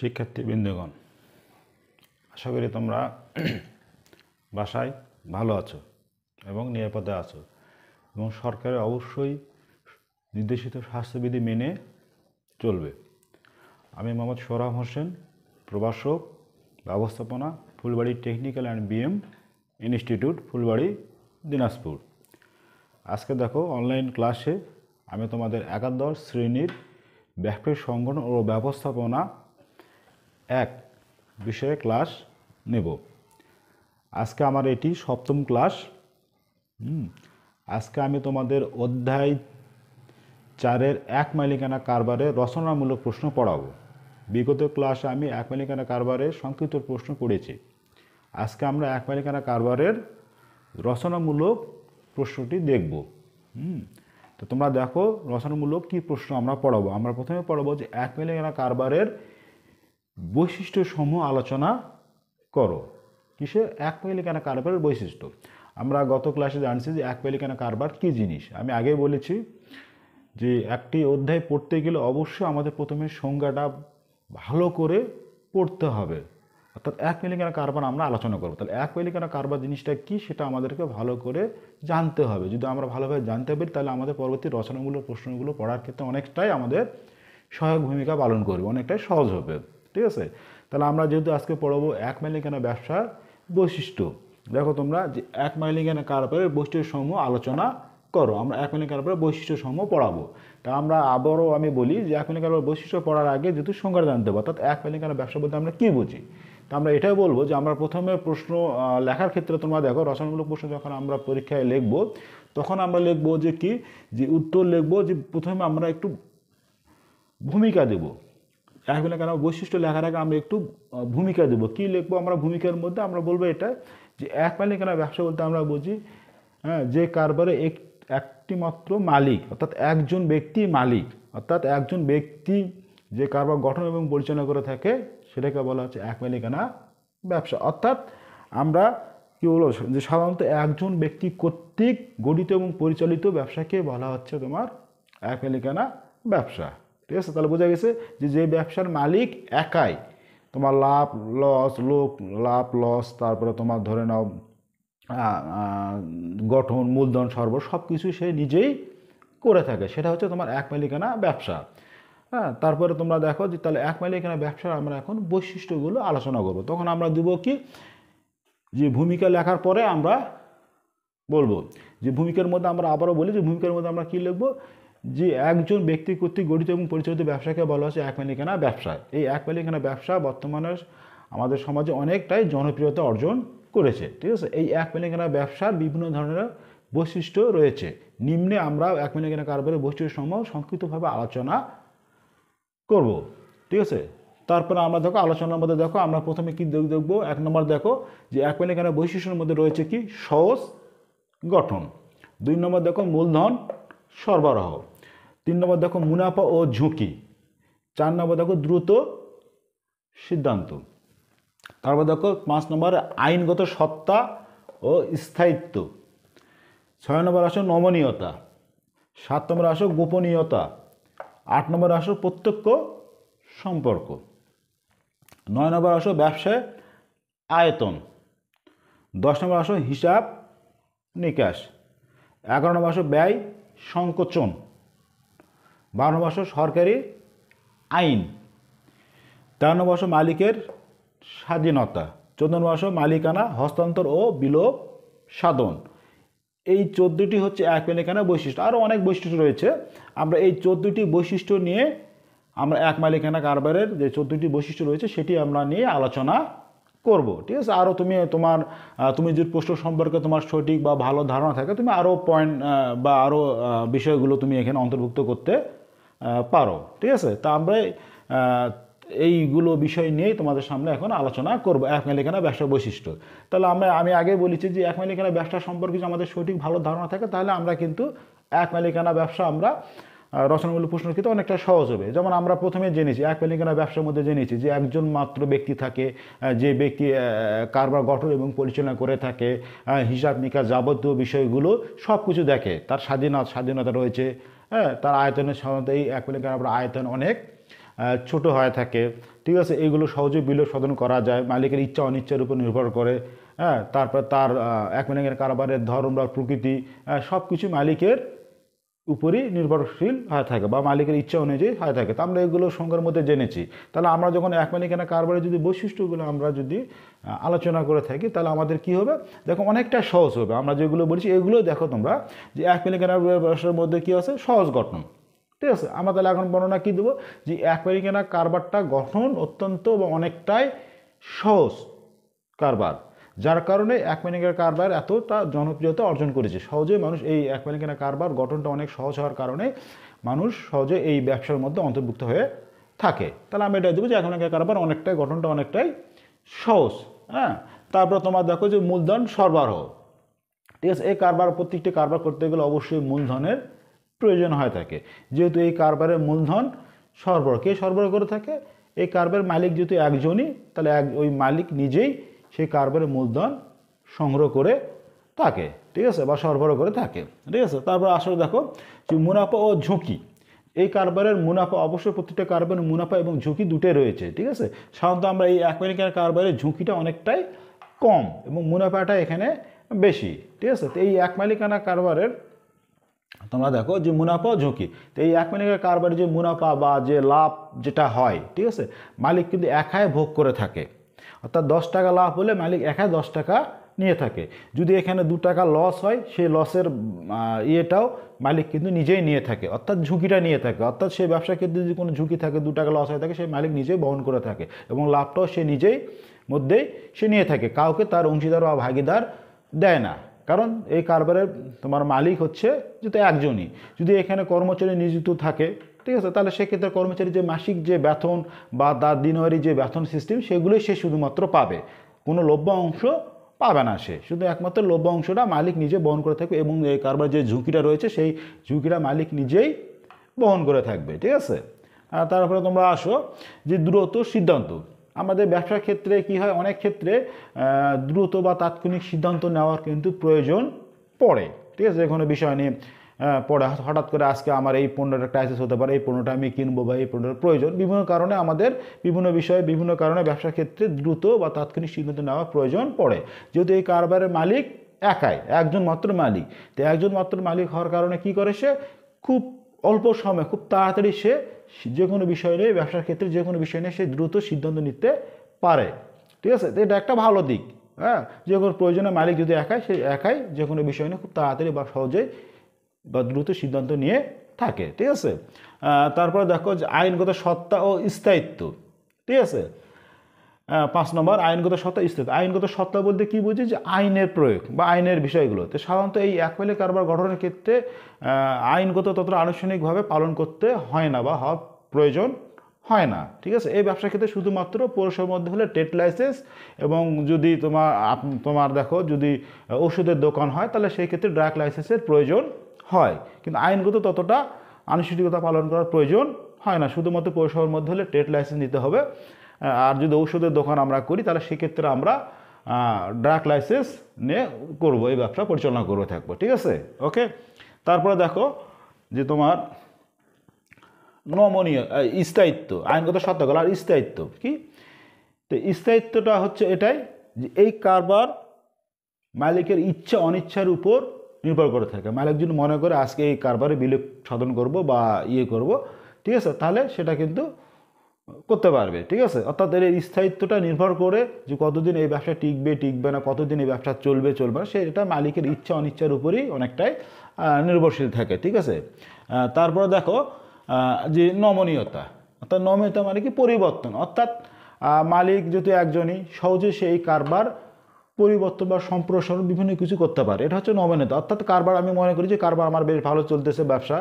শিক্ষার্থীবৃন্দগণ আশা করি তোমরা বাসায় ভালো আছো এবং নিরাপদে আছো এবং সরকারের অবশ্যই নির্দেশিত স্বাস্থ্যবিধি মেনে চলবে আমি মোহাম্মদ সোহরাব হোসেন প্রভাষক ব্যবস্থাপনা Phulbari technical and BM institute Phulbari Dinajpur আজকে দেখো অনলাইন ক্লাসে আমি তোমাদের একাদশ শ্রেণীর ব্যবসায়িক সংগঠন ও ব্যবস্থাপনা এক বিষয়ে ক্লাস নেব আজকে আমার এটি সপ্তম ক্লাস হুম আজকে আমি তোমাদের অধ্যায় চারের এক মালিকানা কারবারে রচনামূলক প্রশ্ন পড়াবো বিগত ক্লাসে আমি এক মালিকানা কারবারের সংক্ষিপ্ত প্রশ্ন পড়েছি আজকে আমরা এক মালিকানা কারবারের রচনামূলক প্রশ্নটি দেখব তো তোমরা দেখো রচনামূলক কি প্রশ্ন আমরা পড়াবো আমরা প্রথমে পড়াবো যে এক মালিকানা কারবারের বৈশিষ্ট্যসমূহ আলোচনা করো কিসে এক পাইলিকানা কারবারের বৈশিষ্ট্য আমরা গত ক্লাসে জানছি যে এক পাইলিকানা কারবার কী জিনিস আমি আগে বলেছি যে একটি অধ্যায় পড়তে গেলে অবশ্যই আমাদের প্রথমে সংজ্ঞাটা ভালো করে পড়তে হবে অর্থাৎ এক মিলিকানা কারবার আমরা আলোচনা করবো তাহলে এক মিলিকানা কারবার জিনিসটা কী সেটা আমাদেরকে ভালো করে জানতে হবে যদি আমরা ভালোভাবে জানতে পারি তাহলে আমাদের পরবর্তী রচনাগুলো প্রশ্নগুলো পড়ার ক্ষেত্রে অনেকটাই আমাদের সহায়ক ভূমিকা পালন করবে অনেকটাই সহজ হবে ঠিক আছে তাহলে আমরা যেহেতু আজকে পড়াবো এক মাইলিকানা ব্যবসার বৈশিষ্ট্য দেখো তোমরা যে এক মাইলিকানা কারবারের বৈশিষ্ট্য সমূহ আলোচনা করো আমরা এক মিনিট কারবারের বৈশিষ্ট্য সমূহ পড়াবো তা আমরা আবারও আমি বলি যে এক মিনিট কারবার বৈশিষ্ট্য পড়ার আগে যেহেতু সংজ্ঞা জানতে হবে অর্থাৎ এক মিনিট ব্যবসা বলতে আমরা কী বুঝি তা আমরা এটাই বলবো যে আমরা প্রথমে প্রশ্ন লেখার ক্ষেত্রে তোমরা দেখো রচনামূলক প্রশ্ন যখন আমরা পরীক্ষায় লিখব তখন আমরা লিখবো যে কি যে উত্তর লিখবো যে প্রথমে আমরা একটু ভূমিকা দেবো রাখবে না কেন বৈশিষ্ট্য লেখার আগে আমরা একটু ভূমিকা দেবো কী লিখবো আমরা ভূমিকার মধ্যে আমরা বলবো এটা যে এক মালিক ব্যবসা বলতে আমরা বুঝি হ্যাঁ যে কারবারে এক একটি মাত্র মালিক অর্থাৎ একজন ব্যক্তি মালিক অর্থাৎ একজন ব্যক্তি যে কারবার গঠন এবং পরিচালনা করে থাকে সেটাকে বলা হচ্ছে এক মালিকানা ব্যবসা অর্থাৎ আমরা কী বলবো যে সাধারণত একজন ব্যক্তি কর্তৃক গঠিত এবং পরিচালিত ব্যবসাকে বলা হচ্ছে তোমার এক মালিকানা ব্যবসা ঠিক আছে তাহলে বোঝা গেছে যে যে ব্যবসার মালিক একাই তোমার লাভ লস লোক লাভ লস তারপরে তোমার ধরে নাও গঠন মূলধন সর্ব সব কিছু সে নিজেই করে থাকে সেটা হচ্ছে তোমার এক মালিকানা ব্যবসা হ্যাঁ তারপরে তোমরা দেখো যে তাহলে এক মালিকানা ব্যবসার আমরা এখন বৈশিষ্ট্যগুলো আলোচনা করব তখন আমরা দেবো কি যে ভূমিকা লেখার পরে আমরা বলবো যে ভূমিকার মধ্যে আমরা আবারও বলি যে ভূমিকার মধ্যে আমরা কী লিখবো যে একজন ব্যক্তি কর্তৃক গঠিত এবং পরিচালিত ব্যবসাকে বলা হচ্ছে এক মালিকানা ব্যবসা এই এক মালিকানা ব্যবসা বর্তমানে আমাদের সমাজে অনেকটাই জনপ্রিয়তা অর্জন করেছে ঠিক আছে এই এক মালিকানা ব্যবসার বিভিন্ন ধরনের বৈশিষ্ট্য রয়েছে নিম্নে আমরা এক মালিকানা কারবারের বৈশিষ্ট্য সমূহ সংক্ষিপ্তভাবে আলোচনা করব ঠিক আছে তারপরে আমরা দেখো আলোচনার মধ্যে দেখো আমরা প্রথমে কী দেখবো এক নম্বর দেখো যে এক মালিকানা বৈশিষ্ট্যের মধ্যে রয়েছে কি সহজ গঠন দুই নম্বর দেখো মূলধন সরবরাহ তিন নম্বর দেখো মুনাফা ও ঝুঁকি চার নম্বর দেখো দ্রুত সিদ্ধান্ত তারপর দেখো পাঁচ নম্বর আইনগত সত্তা ও স্থায়িত্ব ছয় নম্বর আসো নমনীয়তা সাত নম্বর আসো গোপনীয়তা আট নম্বর আসো প্রত্যক্ষ সম্পর্ক নয় নম্বর আসো ব্যবসায় আয়তন দশ নম্বর আসো হিসাব নিকাশ এগারো নম্বর আসো ব্যয় সংকোচন বারণবাসো সরকারি আইন তেরোবাসো মালিকের স্বাধীনতা চোদ্দবাসো মালিকানা হস্তান্তর ও বিলোপ সাধন এই চোদ্দোটি হচ্ছে এক মালিকানা বৈশিষ্ট্য আরও অনেক বৈশিষ্ট্য রয়েছে আমরা এই চোদ্দোটি বৈশিষ্ট্য নিয়ে আমরা এক মালিকানা কারবারের যে চোদ্দোটি বৈশিষ্ট্য রয়েছে সেটি আমরা নিয়ে আলোচনা করবো ঠিক আছে আরও তুমি তোমার তুমি যদি প্রশ্ন সম্পর্কে তোমার সঠিক বা ভালো ধারণা থাকে তুমি আরও পয়েন্ট বা আরও বিষয়গুলো তুমি এখানে অন্তর্ভুক্ত করতে পারো ঠিক আছে তা আমরা এইগুলো বিষয় নিয়েই তোমাদের সামনে এখন আলোচনা করবো এক মালিকানা ব্যবসা বৈশিষ্ট্য তাহলে আমরা আমি আগে বলেছি যে এক মালিকানা ব্যবসা সম্পর্কে যদি আমাদের সঠিক ভালো ধারণা থাকে তাহলে আমরা কিন্তু এক মালিকানা ব্যবসা আমরা রচনামূলক প্রশ্ন কিন্তু অনেকটা সহজ হবে যেমন আমরা প্রথমে জেনেছি এক পেলিকানা ব্যবসার মধ্যে জেনেছি যে একজন মাত্র ব্যক্তি থাকে যে ব্যক্তি কারবার গঠন এবং পরিচালনা করে থাকে হিসাব নিকাশ যাবতীয় বিষয়গুলো সব কিছু দেখে তার স্বাধীনতা স্বাধীনতা রয়েছে হ্যাঁ তার আয়তনের সাধারণত এই এক পেলিকানা আয়তন অনেক ছোট হয়ে থাকে ঠিক আছে এইগুলো সহজে বিলো সাধন করা যায় মালিকের ইচ্ছা অনিচ্ছার উপর নির্ভর করে হ্যাঁ তারপর তার এক মিলিয়নের কারবারের ধরন বা প্রকৃতি সব কিছু মালিকের উপরই নির্ভরশীল হয়ে থাকে বা মালিকের ইচ্ছা অনুযায়ী হয়ে থাকে তা আমরা এগুলো সংখ্যার মধ্যে জেনেছি তাহলে আমরা যখন এক মানি কারবারের যদি বৈশিষ্ট্যগুলো আমরা যদি আলোচনা করে থাকি তাহলে আমাদের কি হবে দেখো অনেকটা সহজ হবে আমরা যেগুলো বলছি এগুলো দেখো তোমরা যে এক মানি কেনা ব্যবসার মধ্যে কী আছে সহজ গঠন ঠিক আছে আমরা তাহলে এখন বর্ণনা কী দেবো যে এক মানি কারবারটা গঠন অত্যন্ত বা অনেকটাই সহজ কারবার যার কারণে এক ম্যানিকের কারবার এতটা জনপ্রিয়তা অর্জন করেছে সহজে মানুষ এই এক ম্যানিকের কারবার গঠনটা অনেক সহজ হওয়ার কারণে মানুষ সহজে এই ব্যবসার মধ্যে অন্তর্ভুক্ত হয়ে থাকে তাহলে আমি এটাই দেবো যে এক ম্যানিকের কারবার অনেকটাই গঠনটা অনেকটাই সহজ হ্যাঁ তারপর তোমার দেখো যে মূলধন সরবরাহ ঠিক আছে এই কারবার প্রত্যেকটি কারবার করতে গেলে অবশ্যই মূলধনের প্রয়োজন হয়ে থাকে যেহেতু এই কারবারের মূলধন সরবরাহ কে সরবরাহ করে থাকে এই কারবারের মালিক যেহেতু একজনই তাহলে এক ওই মালিক নিজেই সেই কারবারের মূলধন সংগ্রহ করে থাকে ঠিক আছে বা সরবরাহ করে থাকে ঠিক আছে তারপর আসলে দেখো যে মুনাফা ও ঝুঁকি এই কারবারের মুনাফা অবশ্যই প্রতিটা কারবারের মুনাফা এবং ঝুঁকি দুটোই রয়েছে ঠিক আছে সাধারণত আমরা এই আমেরিকার কারবারের ঝুঁকিটা অনেকটাই কম এবং মুনাফাটা এখানে বেশি ঠিক আছে তো এই এক মালিকানা কারবারের তোমরা দেখো যে মুনাফা ঝুঁকি তো এই এক মালিকানা কারবারে যে মুনাফা বা যে লাভ যেটা হয় ঠিক আছে মালিক কিন্তু একাই ভোগ করে থাকে অর্থাৎ দশ টাকা লাভ হলে মালিক একাই দশ টাকা নিয়ে থাকে যদি এখানে দু টাকা লস হয় সেই লসের ইয়েটাও মালিক কিন্তু নিজেই নিয়ে থাকে অর্থাৎ ঝুঁকিটা নিয়ে থাকে অর্থাৎ সেই ব্যবসার ক্ষেত্রে যদি কোনো ঝুঁকি থাকে দু টাকা লস হয়ে থাকে সেই মালিক নিজেই বহন করে থাকে এবং লাভটাও সে নিজেই মধ্যেই সে নিয়ে থাকে কাউকে তার অংশীদার বা ভাগিদার দেয় না কারণ এই কারবারের তোমার মালিক হচ্ছে যেহেতু একজনই যদি এখানে কর্মচারী নিযুক্ত থাকে ঠিক আছে তাহলে সেক্ষেত্রে কর্মচারী যে মাসিক যে বেতন বা তার দিনওয়ারি যে বেতন সিস্টেম সেগুলোই সে শুধুমাত্র পাবে কোনো লভ্য অংশ পাবে না সে শুধু একমাত্র লভ্য অংশটা মালিক নিজে বহন করে থাকবে এবং এই কারবার যে ঝুঁকিটা রয়েছে সেই ঝুঁকিটা মালিক নিজেই বহন করে থাকবে ঠিক আছে তারপরে তোমরা আসো যে দ্রুত সিদ্ধান্ত আমাদের ব্যবসার ক্ষেত্রে কি হয় অনেক ক্ষেত্রে দ্রুত বা তাৎক্ষণিক সিদ্ধান্ত নেওয়ার কিন্তু প্রয়োজন পড়ে ঠিক আছে যে কোনো বিষয় নিয়ে পড়ে হঠাৎ করে আজকে আমার এই পণ্যটা ক্রাইসিস হতে পারে এই পণ্যটা আমি কিনবো বা এই পণ্যটার প্রয়োজন বিভিন্ন কারণে আমাদের বিভিন্ন বিষয়ে বিভিন্ন কারণে ব্যবসার ক্ষেত্রে দ্রুত বা তাৎক্ষণিক সিদ্ধান্ত নেওয়া প্রয়োজন পড়ে যেহেতু এই কারবারের মালিক একাই একজন মাত্র মালিক তো একজন মাত্র মালিক হওয়ার কারণে কি করে সে খুব অল্প সময় খুব তাড়াতাড়ি সে যে কোনো বিষয় নিয়ে ব্যবসার ক্ষেত্রে যে কোনো বিষয় নিয়ে সে দ্রুত সিদ্ধান্ত নিতে পারে ঠিক আছে তো এটা একটা ভালো দিক হ্যাঁ যে কোনো প্রয়োজনে মালিক যদি একাই সে একাই যে কোনো বিষয় নিয়ে খুব তাড়াতাড়ি বা সহজেই বা দ্রুত সিদ্ধান্ত নিয়ে থাকে ঠিক আছে তারপরে দেখো যে আইনগত সত্তা ও স্থায়িত্ব ঠিক আছে পাঁচ নম্বর আইনগত সত্তা স্থায়িত্ব আইনগত সত্তা বলতে কি বুঝি যে আইনের প্রয়োগ বা আইনের বিষয়গুলো তো সাধারণত এই একবেলে কারবার গঠনের ক্ষেত্রে আইনগত তত আনুষ্ঠানিকভাবে পালন করতে হয় না বা হওয়া প্রয়োজন হয় না ঠিক আছে এই ব্যবসার ক্ষেত্রে শুধুমাত্র পৌরসভার মধ্যে হলে টেট লাইসেন্স এবং যদি তোমার তোমার দেখো যদি ওষুধের দোকান হয় তাহলে সেই ক্ষেত্রে ড্রাগ লাইসেন্সের প্রয়োজন হয় কিন্তু আইনগত ততটা আনুষ্ঠানিকতা পালন করার প্রয়োজন হয় না শুধুমাত্র পৌরসভার মধ্যে হলে ট্রেড লাইসেন্স নিতে হবে আর যদি ঔষধের দোকান আমরা করি তাহলে সেক্ষেত্রে আমরা ড্রাগ লাইসেন্স নিয়ে করবো এই ব্যবসা পরিচালনা করে থাকবো ঠিক আছে ওকে তারপরে দেখো যে তোমার নমনীয় স্থায়িত্ব আইনগত সত্যকাল আর স্থায়িত্ব কি তো স্থায়িত্বটা হচ্ছে এটাই যে এই কারবার মালিকের ইচ্ছা অনিচ্ছার উপর নির্ভর করে থাকে মালিক যদি মনে করে আজকে এই কারবারে বিলুপ সাধন করব বা ইয়ে করব ঠিক আছে তাহলে সেটা কিন্তু করতে পারবে ঠিক আছে অর্থাৎ এর স্থায়িত্বটা নির্ভর করে যে কতদিন এই ব্যবসা টিকবে টিকবে না কতদিন এই ব্যবসা চলবে চলবে না সেটা মালিকের ইচ্ছা অনিচ্ছার উপরেই অনেকটাই নির্ভরশীল থাকে ঠিক আছে তারপর দেখো যে নমনীয়তা অর্থাৎ নমনীয়তা মানে কি পরিবর্তন অর্থাৎ মালিক যেহেতু একজনই সহজে সেই কারবার পরিবর্তন বা সম্প্রসারণ বিভিন্ন কিছু করতে পারে এটা হচ্ছে নবীনতা অর্থাৎ কারবার আমি মনে করি যে কারবার আমার বেশ ভালো চলতেছে ব্যবসা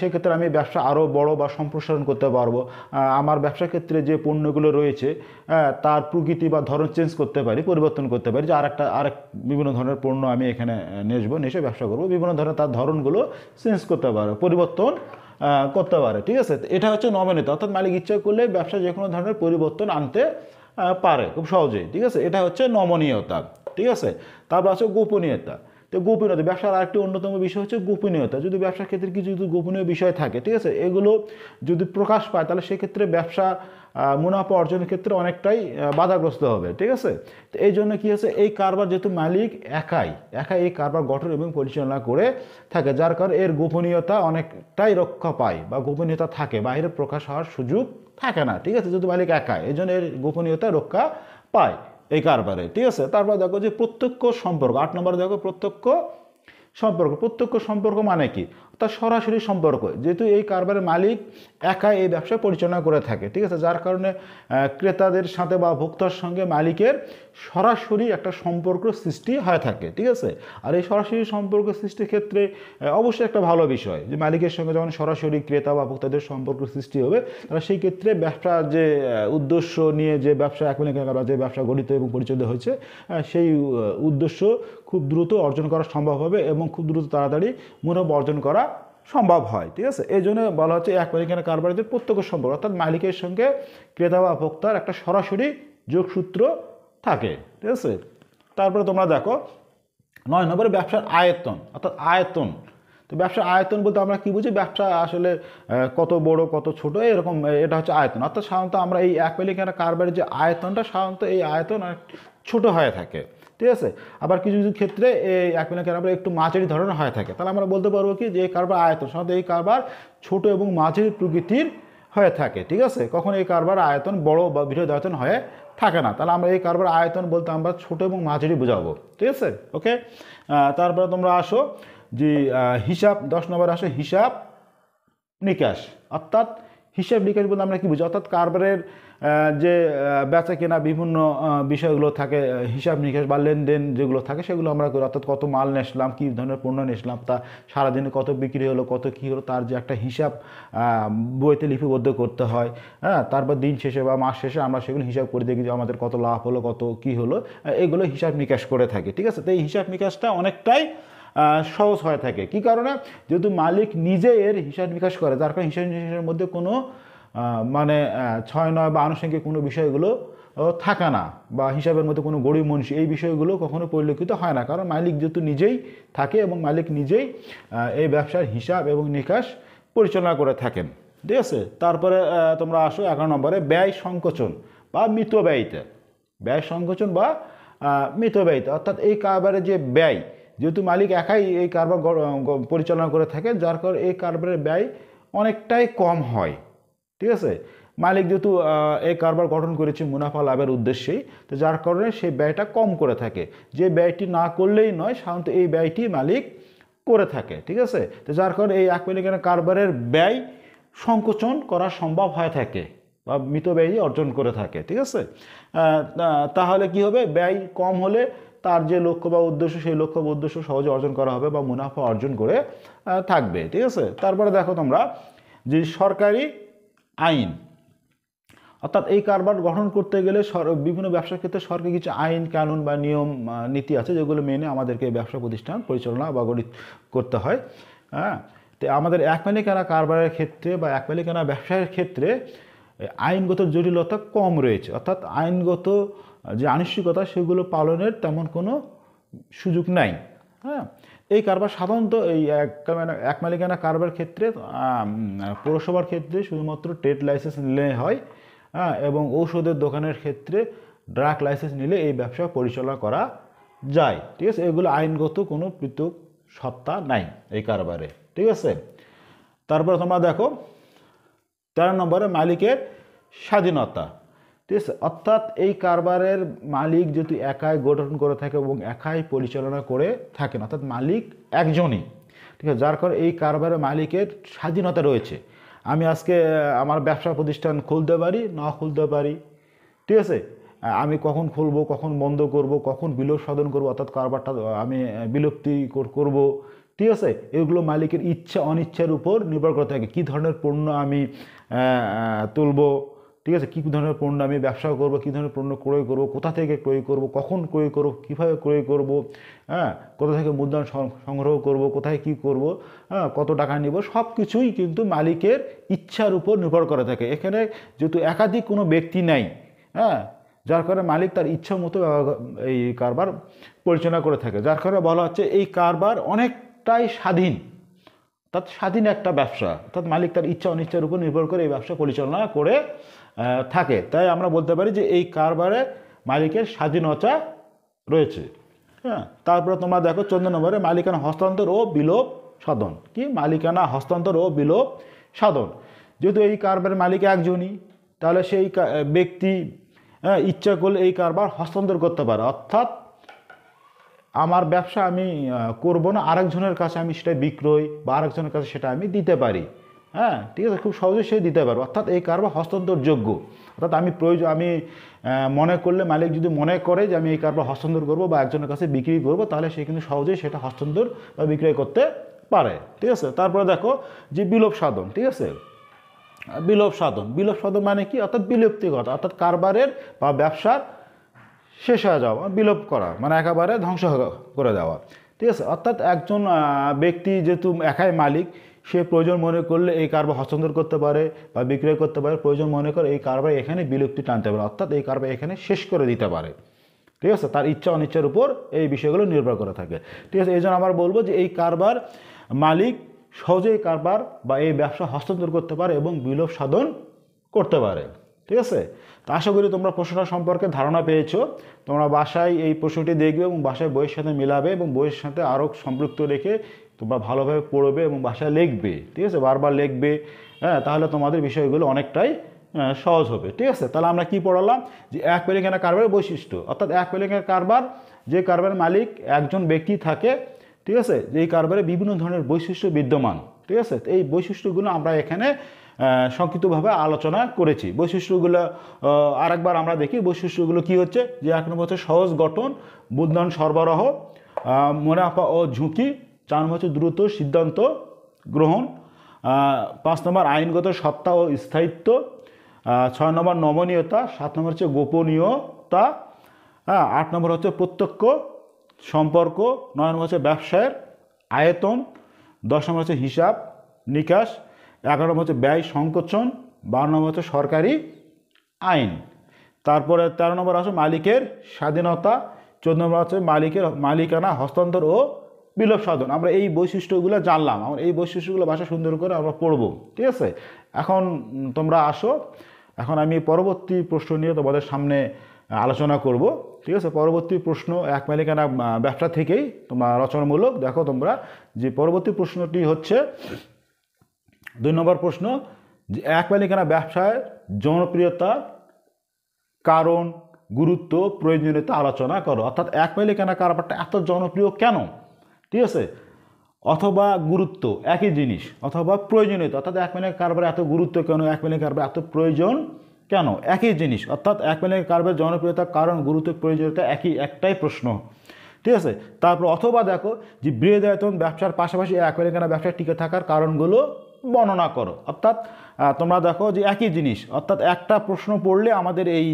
সেক্ষেত্রে আমি ব্যবসা আরও বড় বা সম্প্রসারণ করতে পারবো আমার ব্যবসা ক্ষেত্রে যে পণ্যগুলো রয়েছে তার প্রকৃতি বা ধরন চেঞ্জ করতে পারি পরিবর্তন করতে পারি যে আরেকটা আরেক বিভিন্ন ধরনের পণ্য আমি এখানে নেসবো নেসে ব্যবসা করবো বিভিন্ন ধরনের তার ধরনগুলো চেঞ্জ করতে পারবো পরিবর্তন করতে পারে ঠিক আছে এটা হচ্ছে নবীনতা অর্থাৎ মালিক ইচ্ছা করলে ব্যবসা যে কোনো ধরনের পরিবর্তন আনতে পারে খুব সহজেই ঠিক আছে এটা হচ্ছে নমনীয়তা ঠিক আছে তারপর আছে গোপনীয়তা তো গোপনীয়তা ব্যবসার আরেকটি অন্যতম বিষয় হচ্ছে গোপনীয়তা যদি ব্যবসার ক্ষেত্রে কিছু যদি গোপনীয় বিষয় থাকে ঠিক আছে এগুলো যদি প্রকাশ পায় তাহলে সেক্ষেত্রে ব্যবসা মুনাফা অর্জনের ক্ষেত্রে অনেকটাই বাধাগ্রস্ত হবে ঠিক আছে তো এই জন্য কী আছে এই কারবার যেহেতু মালিক একাই একাই এই কারবার গঠন এবং পরিচালনা করে থাকে যার কারণে এর গোপনীয়তা অনেকটাই রক্ষা পায় বা গোপনীয়তা থাকে বাইরে প্রকাশ হওয়ার সুযোগ থাকে না ঠিক আছে যেহেতু মালিক একাই এই জন্য এর গোপনীয়তা রক্ষা পায় এই কারবারে ঠিক আছে তারপর দেখো যে প্রত্যক্ষ সম্পর্ক আট নম্বরে দেখো প্রত্যক্ষ সম্পর্ক প্রত্যক্ষ সম্পর্ক মানে কি তার সরাসরি সম্পর্ক যেহেতু এই কারবারের মালিক একাই এই ব্যবসা পরিচালনা করে থাকে ঠিক আছে যার কারণে ক্রেতাদের সাথে বা ভোক্তার সঙ্গে মালিকের সরাসরি একটা সম্পর্ক সৃষ্টি হয়ে থাকে ঠিক আছে আর এই সরাসরি সম্পর্ক সৃষ্টির ক্ষেত্রে অবশ্যই একটা ভালো বিষয় যে মালিকের সঙ্গে যখন সরাসরি ক্রেতা বা ভোক্তাদের সম্পর্ক সৃষ্টি হবে তারা সেই ক্ষেত্রে ব্যবসা যে উদ্দেশ্য নিয়ে যে ব্যবসা এখন এখানকার যে ব্যবসা গঠিত এবং পরিচালিত হয়েছে সেই উদ্দেশ্য খুব দ্রুত অর্জন করা সম্ভব হবে এবং খুব দ্রুত তাড়াতাড়ি মুনাফা অর্জন করা সম্ভব হয় ঠিক আছে এই জন্য বলা হচ্ছে এক মালিকানা কারবারিদের প্রত্যক্ষ সম্পর্ক অর্থাৎ মালিকের সঙ্গে ক্রেতা বা ভোক্তার একটা সরাসরি যোগসূত্র থাকে ঠিক আছে তারপরে তোমরা দেখো নয় নম্বরে ব্যবসার আয়তন অর্থাৎ আয়তন তো ব্যবসার আয়তন বলতে আমরা কি বুঝি ব্যবসা আসলে কত বড় কত ছোট এরকম এটা হচ্ছে আয়তন অর্থাৎ সাধারণত আমরা এই এক মালিকানা কারবারের যে আয়তনটা সাধারণত এই আয়তন ছোট হয়ে থাকে ঠিক আছে আবার কিছু কিছু ক্ষেত্রে এই এক অ্যাকুইনা কারবার একটু মাঝারি ধরনের হয়ে থাকে তাহলে আমরা বলতে পারবো কি যে এই কারবার আয়তন সাধারণত এই কারবার ছোট এবং মাঝারি প্রকৃতির হয়ে থাকে ঠিক আছে কখন এই কারবার আয়তন বড় বা বৃহৎ আয়তন হয়ে থাকে না তাহলে আমরা এই কারবার আয়তন বলতে আমরা ছোট এবং মাঝারি বোঝাবো ঠিক আছে ওকে তারপরে তোমরা আসো যে হিসাব দশ নম্বর আসো হিসাব নিকাশ অর্থাৎ হিসাব নিকাশ বলতে আমরা কি বুঝি অর্থাৎ কারবারের যে বেচা কেনা বিভিন্ন বিষয়গুলো থাকে হিসাব নিকাশ বা লেনদেন যেগুলো থাকে সেগুলো আমরা করি অর্থাৎ কত মাল নেসলাম কী ধরনের পণ্য নেসলাম তা সারাদিনে কত বিক্রি হলো কত কী হলো তার যে একটা হিসাব বইতে লিপিবদ্ধ করতে হয় হ্যাঁ তারপর দিন শেষে বা মাস শেষে আমরা সেগুলো হিসাব করে দেখি যে আমাদের কত লাভ হলো কত কী হলো এগুলো হিসাব নিকাশ করে থাকে ঠিক আছে তো এই হিসাব নিকাশটা অনেকটাই সহজ হয়ে থাকে কি কারণে যেহেতু মালিক নিজে এর হিসাব নিকাশ করে যার কারণে হিসাব নিকাশের মধ্যে কোনো মানে ছয় নয় বা আনুষঙ্গিক কোনো বিষয়গুলো থাকে না বা হিসাবের মতো কোনো গরিব মনীষী এই বিষয়গুলো কখনো পরিলক্ষিত হয় না কারণ মালিক যেহেতু নিজেই থাকে এবং মালিক নিজেই এই ব্যবসার হিসাব এবং নিকাশ পরিচালনা করে থাকেন ঠিক আছে তারপরে তোমরা আসো এগারো নম্বরে ব্যয় সংকোচন বা মৃত ব্যয়িতা ব্যয় সংকোচন বা মৃত ব্যয়িতা অর্থাৎ এই কারবারের যে ব্যয় যেহেতু মালিক একাই এই কারবার পরিচালনা করে থাকে যার কারণে এই কারবারের ব্যয় অনেকটাই কম হয় ঠিক আছে মালিক যেহেতু এই কারবার গঠন করেছে মুনাফা লাভের উদ্দেশ্যেই তো যার কারণে সেই ব্যয়টা কম করে থাকে যে ব্যয়টি না করলেই নয় সাধারণত এই ব্যয়টি মালিক করে থাকে ঠিক আছে তো যার কারণে এই এক মিলিয়নের কারবারের ব্যয় সংকোচন করা সম্ভব হয়ে থাকে বা মৃত ব্যয় অর্জন করে থাকে ঠিক আছে তাহলে কি হবে ব্যয় কম হলে তার যে লক্ষ্য বা উদ্দেশ্য সেই লক্ষ্য বা উদ্দেশ্য সহজে অর্জন করা হবে বা মুনাফা অর্জন করে থাকবে ঠিক আছে তারপরে দেখো তোমরা যে সরকারি আইন অর্থাৎ এই কারবার গঠন করতে গেলে বিভিন্ন ব্যবসার ক্ষেত্রে সরকারি কিছু আইন কানুন বা নিয়ম নীতি আছে যেগুলো মেনে আমাদেরকে ব্যবসা প্রতিষ্ঠান পরিচালনা বা গঠিত করতে হয় হ্যাঁ তো আমাদের এক মালিকানা কারবারের ক্ষেত্রে বা এক মালিকানা ব্যবসায়ের ক্ষেত্রে আইনগত জটিলতা কম রয়েছে অর্থাৎ আইনগত যে আনুষ্ঠিকতা সেগুলো পালনের তেমন কোনো সুযোগ নাই হ্যাঁ এই কারবার সাধারণত এই এক মানে মালিকানা কারবার ক্ষেত্রে পৌরসভার ক্ষেত্রে শুধুমাত্র ট্রেড লাইসেন্স নিলে হয় হ্যাঁ এবং ঔষধের দোকানের ক্ষেত্রে ড্রাগ লাইসেন্স নিলে এই ব্যবসা পরিচালনা করা যায় ঠিক আছে এগুলো আইনগত কোনো পৃথক সত্তা নাই এই কারবারে ঠিক আছে তারপর তোমরা দেখো তেরো নম্বরে মালিকের স্বাধীনতা ঠিক আছে অর্থাৎ এই কারবারের মালিক যদি একাই গঠন করে থাকে এবং একাই পরিচালনা করে থাকেন অর্থাৎ মালিক একজনই ঠিক আছে যার কারণে এই কারবারের মালিকের স্বাধীনতা রয়েছে আমি আজকে আমার ব্যবসা প্রতিষ্ঠান খুলতে পারি না খুলতে পারি ঠিক আছে আমি কখন খুলবো কখন বন্ধ করব কখন বিলোপ সাধন করব অর্থাৎ কারবারটা আমি বিলুপ্তি করব ঠিক আছে এগুলো মালিকের ইচ্ছা অনিচ্ছার উপর নির্ভর করে থাকে কী ধরনের পণ্য আমি তুলব ঠিক আছে কী ধরনের পণ্য আমি ব্যবসা করব কী ধরনের পণ্য ক্রয় করব কোথা থেকে ক্রয় করব কখন ক্রয় করব কীভাবে ক্রয় করব হ্যাঁ কোথা থেকে মুদ্রা সংগ্রহ করব কোথায় কি করব হ্যাঁ কত টাকা নেব সব কিছুই কিন্তু মালিকের ইচ্ছার উপর নির্ভর করে থাকে এখানে যেহেতু একাধিক কোনো ব্যক্তি নাই হ্যাঁ যার কারণে মালিক তার ইচ্ছা মতো এই কারবার পরিচালনা করে থাকে যার কারণে বলা হচ্ছে এই কারবার অনেকটাই স্বাধীন তার স্বাধীন একটা ব্যবসা অর্থাৎ মালিক তার ইচ্ছা অনিচ্ছার উপর নির্ভর করে এই ব্যবসা পরিচালনা করে থাকে তাই আমরা বলতে পারি যে এই কারবারে মালিকের স্বাধীনতা রয়েছে হ্যাঁ তারপরে তোমরা দেখো চোদ্দ নম্বরে মালিকানা হস্তান্তর ও বিলোপ সাধন কি মালিকানা হস্তান্তর ও বিলোপ সাধন যেহেতু এই কারবারের মালিক একজনই তাহলে সেই ব্যক্তি হ্যাঁ, ইচ্ছা করলে এই কারবার হস্তান্তর করতে পারে অর্থাৎ আমার ব্যবসা আমি করব না আরেকজনের কাছে আমি সেটা বিক্রয় বা আরেকজনের কাছে সেটা আমি দিতে পারি হ্যাঁ ঠিক আছে খুব সহজে সে দিতে পারবো অর্থাৎ এই কারবার হস্তান্তরযোগ্য অর্থাৎ আমি প্রয়োজন আমি মনে করলে মালিক যদি মনে করে যে আমি এই কারবার হস্তান্তর করবো বা একজনের কাছে বিক্রি করব তাহলে সে কিন্তু সহজেই সেটা হস্তান্তর বা বিক্রয় করতে পারে ঠিক আছে তারপরে দেখো যে বিলোপ সাধন ঠিক আছে বিলোপ সাধন বিলোপ সাধন মানে কি অর্থাৎ বিলুপ্তিগত অর্থাৎ কারবারের বা ব্যবসার শেষ হয়ে যাওয়া বিলোপ করা মানে একেবারে ধ্বংস করে দেওয়া ঠিক আছে অর্থাৎ একজন ব্যক্তি যেহেতু একাই মালিক সে প্রয়োজন মনে করলে এই কারবার হস্তান্তর করতে পারে বা বিক্রয় করতে পারে প্রয়োজন মনে করে এই কারবার এখানে বিলুপ্তি টানতে পারে অর্থাৎ এই কারবার এখানে শেষ করে দিতে পারে ঠিক আছে তার ইচ্ছা অনিচ্ছার উপর এই বিষয়গুলো নির্ভর করে থাকে ঠিক আছে এই জন্য আমার বলবো যে এই কারবার মালিক সহজেই কারবার বা এই ব্যবসা হস্তান্তর করতে পারে এবং বিলোপ সাধন করতে পারে ঠিক আছে তো আশা করি তোমরা প্রশ্নটা সম্পর্কে ধারণা পেয়েছো তোমরা বাসায় এই প্রশ্নটি দেখবে এবং বাসায় বইয়ের সাথে মিলাবে এবং বইয়ের সাথে আরও সম্পৃক্ত রেখে তোমরা ভালোভাবে পড়বে এবং বাসায় লিখবে ঠিক আছে বারবার লিখবে হ্যাঁ তাহলে তোমাদের বিষয়গুলো অনেকটাই সহজ হবে ঠিক আছে তাহলে আমরা কী পড়ালাম যে এক পেলিকানা কারবারের বৈশিষ্ট্য অর্থাৎ এক পেলিকানা কারবার যে কারবার মালিক একজন ব্যক্তি থাকে ঠিক আছে যে এই কারবারে বিভিন্ন ধরনের বৈশিষ্ট্য বিদ্যমান ঠিক আছে এই বৈশিষ্ট্যগুলো আমরা এখানে সংক্ষিপ্তভাবে আলোচনা করেছি বৈশিষ্ট্যগুলো আরেকবার আমরা দেখি বৈশিষ্ট্যগুলো কি হচ্ছে যে এক নম্বর হচ্ছে সহজ গঠন মূলধন সরবরাহ মুনাফা ও ঝুঁকি চার নম্বর হচ্ছে দ্রুত সিদ্ধান্ত গ্রহণ পাঁচ নম্বর আইনগত সত্তা ও স্থায়িত্ব ছয় নম্বর নমনীয়তা সাত নম্বর হচ্ছে গোপনীয়তা হ্যাঁ আট নম্বর হচ্ছে প্রত্যক্ষ সম্পর্ক নয় নম্বর হচ্ছে ব্যবসায়ের আয়তন দশ নম্বর হচ্ছে হিসাব নিকাশ এগারো নম্বর হচ্ছে ব্যয় সংকোচন বারো নম্বর হচ্ছে সরকারি আইন তারপরে তেরো নম্বর আছে মালিকের স্বাধীনতা চোদ্দ নম্বর আছে মালিকের মালিকানা হস্তান্তর ও বিলোপ সাধন আমরা এই বৈশিষ্ট্যগুলো জানলাম আমরা এই বৈশিষ্ট্যগুলো ভাষা সুন্দর করে আমরা পড়ব ঠিক আছে এখন তোমরা আসো এখন আমি পরবর্তী প্রশ্ন নিয়ে তোমাদের সামনে আলোচনা করব ঠিক আছে পরবর্তী প্রশ্ন এক মালিকানা ব্যবসা থেকেই তোমরা রচনামূলক দেখো তোমরা যে পরবর্তী প্রশ্নটি হচ্ছে দুই নম্বর প্রশ্ন যে এক মালিকানা ব্যবসায় জনপ্রিয়তা কারণ গুরুত্ব প্রয়োজনীয়তা আলোচনা করো অর্থাৎ এক মালিকানা কারবারটা এত জনপ্রিয় কেন ঠিক আছে অথবা গুরুত্ব একই জিনিস অথবা প্রয়োজনীয়তা অর্থাৎ এক মালিকা কারবার এত গুরুত্ব কেন এক মালিকা কারবার এত প্রয়োজন কেন একই জিনিস অর্থাৎ এক মালিকা কারবার জনপ্রিয়তা কারণ গুরুত্ব প্রয়োজনীয়তা একই একটাই প্রশ্ন ঠিক আছে তারপর অথবা দেখো যে বৃহদায়তন ব্যবসার পাশাপাশি এক মালিকানা ব্যবসা টিকে থাকার কারণগুলো বর্ণনা করো অর্থাৎ তোমরা দেখো যে একই জিনিস অর্থাৎ একটা প্রশ্ন পড়লে আমাদের এই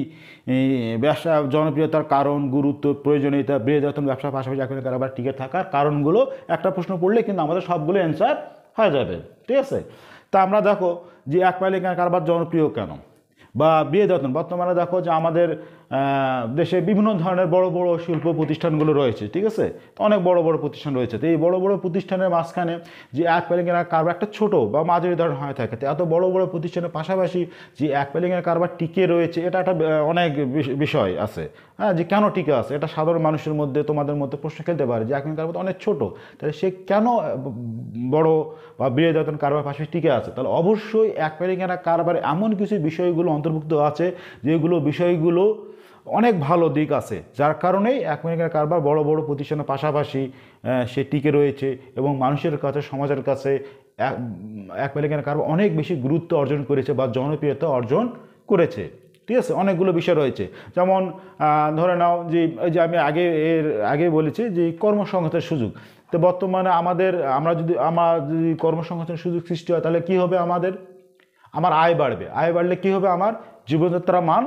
ব্যবসা জনপ্রিয়তার কারণ গুরুত্ব প্রয়োজনীয়তা বৃহত্তম ব্যবসার পাশাপাশি এখন আবার টিকে থাকার কারণগুলো একটা প্রশ্ন পড়লে কিন্তু আমাদের সবগুলো অ্যান্সার হয়ে যাবে ঠিক আছে তা আমরা দেখো যে এক পাইলে কারবার জনপ্রিয় কেন বা বিয়ে যত্ন বর্তমানে দেখো যে আমাদের দেশে বিভিন্ন ধরনের বড় বড় শিল্প প্রতিষ্ঠানগুলো রয়েছে ঠিক আছে অনেক বড় বড় প্রতিষ্ঠান রয়েছে তো এই বড় বড় প্রতিষ্ঠানের মাঝখানে যে এক প্যালিংয়ের কারবার একটা ছোট বা মাঝারি ধরনের হয়ে থাকে তো এত বড় বড় প্রতিষ্ঠানের পাশাপাশি যে এক প্যালিংয়ের কারবার টিকে রয়েছে এটা একটা অনেক বিষয় আছে হ্যাঁ যে কেন টিকে আছে এটা সাধারণ মানুষের মধ্যে তোমাদের মধ্যে প্রশ্ন খেলতে পারে যে এক প্যালিং কারবার অনেক ছোট তাহলে সে কেন বড় বা বৃহদায়তন কারবার পাশে টিকে আছে তাহলে অবশ্যই এক প্যালিংয়ের কারবার এমন কিছু বিষয়গুলো অন্তর্ভুক্ত আছে যেগুলো বিষয়গুলো অনেক ভালো দিক আছে যার কারণেই এক আমেরিকার কারবার বড় বড় প্রতিষ্ঠানের পাশাপাশি সে টিকে রয়েছে এবং মানুষের কাছে সমাজের কাছে এক আমেরিকান কারবার অনেক বেশি গুরুত্ব অর্জন করেছে বা জনপ্রিয়তা অর্জন করেছে ঠিক আছে অনেকগুলো বিষয় রয়েছে যেমন ধরে নাও যে যে আমি আগে এর আগে বলেছি যে কর্মসংস্থানের সুযোগ তো বর্তমানে আমাদের আমরা যদি আমার যদি কর্মসংস্থানের সুযোগ সৃষ্টি হয় তাহলে কী হবে আমাদের আমার আয় বাড়বে আয় বাড়লে কী হবে আমার জীবনযাত্রার মান